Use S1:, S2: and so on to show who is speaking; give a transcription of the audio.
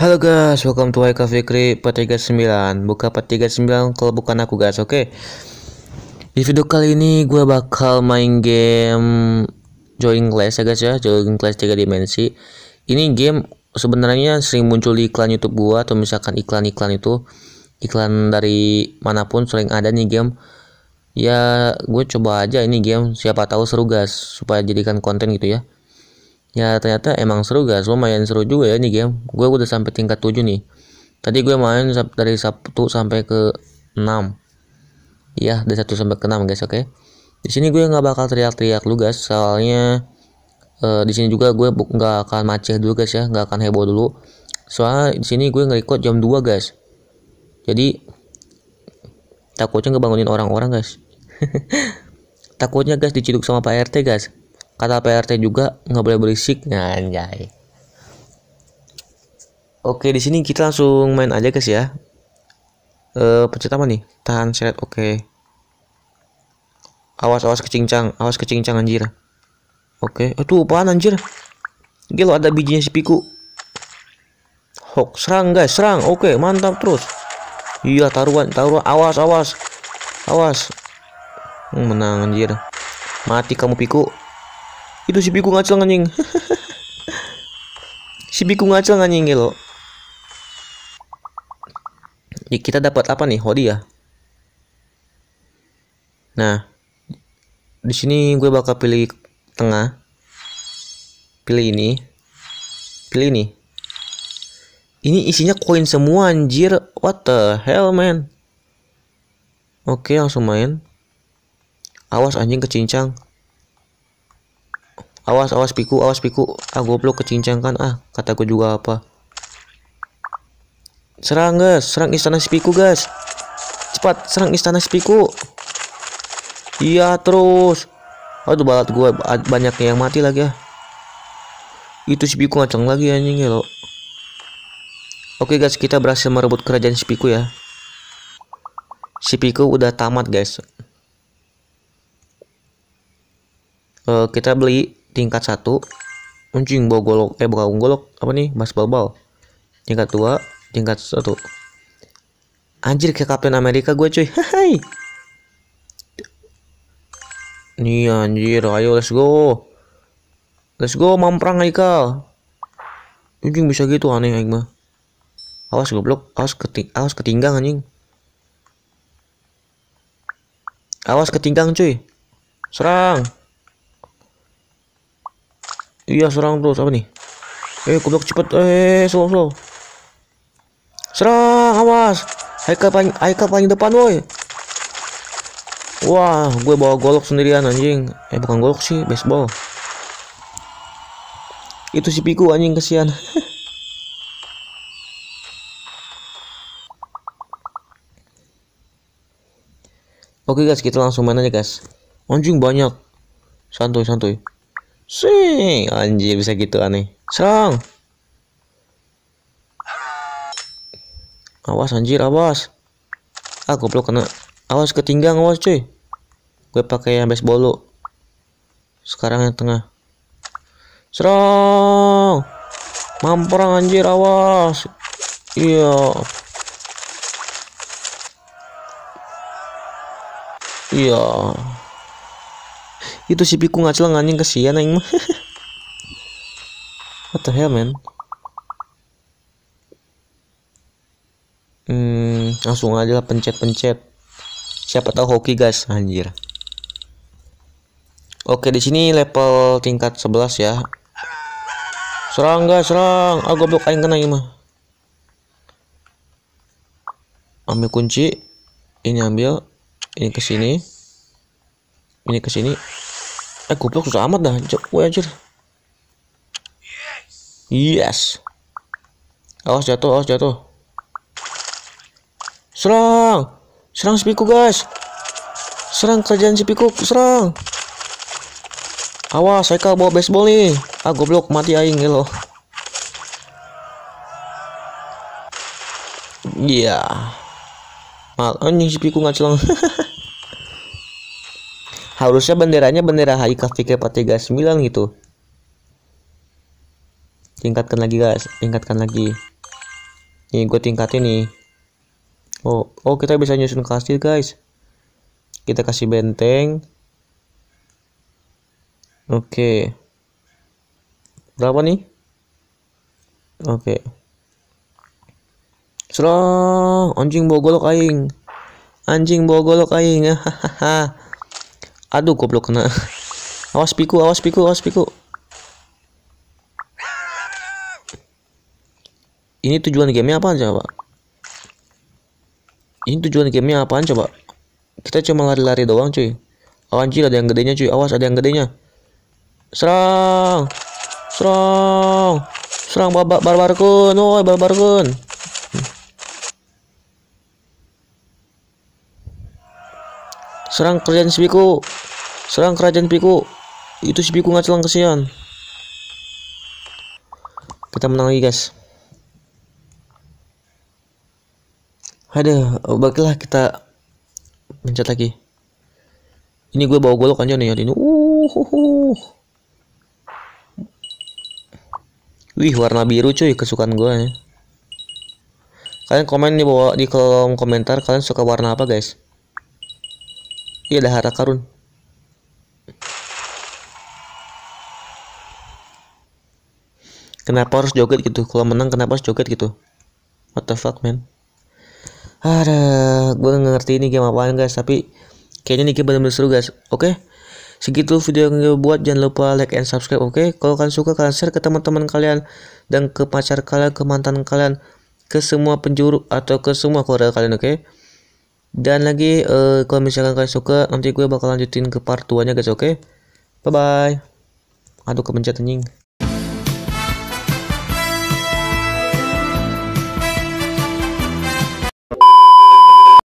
S1: Halo guys, welcome to Haikal Fikri 439 Buka 439 kalau bukan aku guys, oke okay? Di video kali ini gue bakal main game Join Class ya guys ya Join Class 3 dimensi Ini game sebenarnya sering muncul di iklan youtube gue Atau misalkan iklan-iklan itu Iklan dari manapun sering ada nih game Ya gue coba aja ini game Siapa tahu seru guys Supaya jadikan konten gitu ya ya ternyata emang seru guys lumayan seru juga ya ini game gue udah sampai tingkat 7 nih tadi gue main dari Sabtu sampai ke 6 iya dari 1 sampai ke 6 guys oke okay? di sini gue nggak bakal teriak-teriak lu guys soalnya uh, di sini juga gue nggak akan macet dulu guys ya nggak akan heboh dulu soalnya di sini gue ngerekod jam 2 guys jadi takutnya ngebangunin orang-orang guys takutnya guys diciduk sama Pak RT guys kata PRT juga nggak boleh berisik nah, anjay oke di sini kita langsung main aja guys ya e, pencet apa nih tahan seret oke awas awas kecincang awas kecincang anjir oke okay. tuh apaan anjir gila ada bijinya si piku Hok, serang guys serang oke mantap terus iya taruhan taruhan awas awas awas hmm, menang anjir mati kamu piku itu si biku ngacel anjing si biku ngacel anjing lo ya, kita dapat apa nih hodi ya nah di sini gue bakal pilih tengah pilih ini pilih ini ini isinya koin semua anjir what the hell man oke langsung main awas anjing kecincang Awas, awas piku, awas piku. Ah, goblok kecincang kan. Ah, kata gue juga apa. Serang, guys. Serang istana si piku, guys. Cepat, serang istana si piku. Iya, terus. Aduh, balat gue banyak yang mati lagi ya. Itu si piku ngaceng lagi anjing ya, lo. Oke, guys, kita berhasil merebut kerajaan si piku ya. Si piku udah tamat, guys. Uh, kita beli tingkat 1 anjing bau golok eh bukan golok apa nih mas balbal tingkat 2 tingkat 1 anjir kayak Captain Amerika gue cuy hai nih anjir ayo let's go let's go mamprang Haikal anjing bisa gitu aneh aing mah awas goblok awas keting awas ketinggang anjing awas ketinggang cuy serang Iya serang terus apa nih? Eh goblok cepet eh slow slow. Serang awas. Haikal paling Haikal paling depan woi. Wah gue bawa golok sendirian anjing. Eh bukan golok sih baseball. Itu si Piku anjing kesian. Oke guys, kita langsung main aja guys. Anjing banyak. Santuy, santuy. Sing, anjir bisa gitu aneh. Sang. Awas anjir, awas. Aku perlu kena. Awas ketinggalan awas cuy. Gue pakai yang baseball lu. Sekarang yang tengah. Serang. Mamprang anjir, awas. Iya. Iya itu si piku ngacel anjing kesian aing mah what the hell man hmm, langsung aja lah pencet-pencet siapa tahu hoki guys anjir oke di sini level tingkat 11 ya serang guys serang ah goblok aing kena ini mah ambil kunci ini ambil ini kesini. sini ini ke sini eh goblok susah amat dah gue anjir yes awas jatuh awas jatuh serang serang si guys serang kerjaan si serang awas Haikal bawa baseball nih ah goblok mati aing loh iya yeah. mal anjing si pikuk ngacelong harusnya benderanya bendera HIKV 439 gitu tingkatkan lagi guys tingkatkan lagi nih gue tingkatin nih oh oh kita bisa nyusun kastil guys kita kasih benteng oke okay. berapa nih oke okay. Serang, anjing bogolok aing. Anjing bogolok aing. Hahaha. Aduh goblok kena. Awas piku, awas piku, awas piku. Ini tujuan gamenya apaan coba? Ini tujuan gamenya apaan coba? Kita cuma lari-lari doang cuy. Oh, anjir ada yang gedenya cuy. Awas ada yang gedenya. Serang. Serang. Serang babak barbarkun. Oi barbarkun. Serang kerjaan sepiku. Serang kerajaan Piku. Itu si Piku ngacelang kesian. Kita menang lagi guys. Ada, baiklah kita mencet lagi. Ini gue bawa golok aja nih ya ini. Uh, uh, uh, Wih warna biru cuy kesukaan gue ya. Kalian komen di bawah di kolom komentar kalian suka warna apa guys? Iya ada harta karun. kenapa harus joget gitu kalau menang kenapa harus joget gitu what the fuck man ada gue gak ngerti ini game apaan guys tapi kayaknya ini game bener-bener seru guys oke okay? segitu video yang gue buat jangan lupa like and subscribe oke okay? kalau kalian suka kalian share ke teman-teman kalian dan ke pacar kalian ke mantan kalian ke semua penjuru atau ke semua keluarga kalian oke okay? dan lagi uh, kalau misalkan kalian suka nanti gue bakal lanjutin ke part 2 nya guys oke okay? bye bye aduh kepencet anjing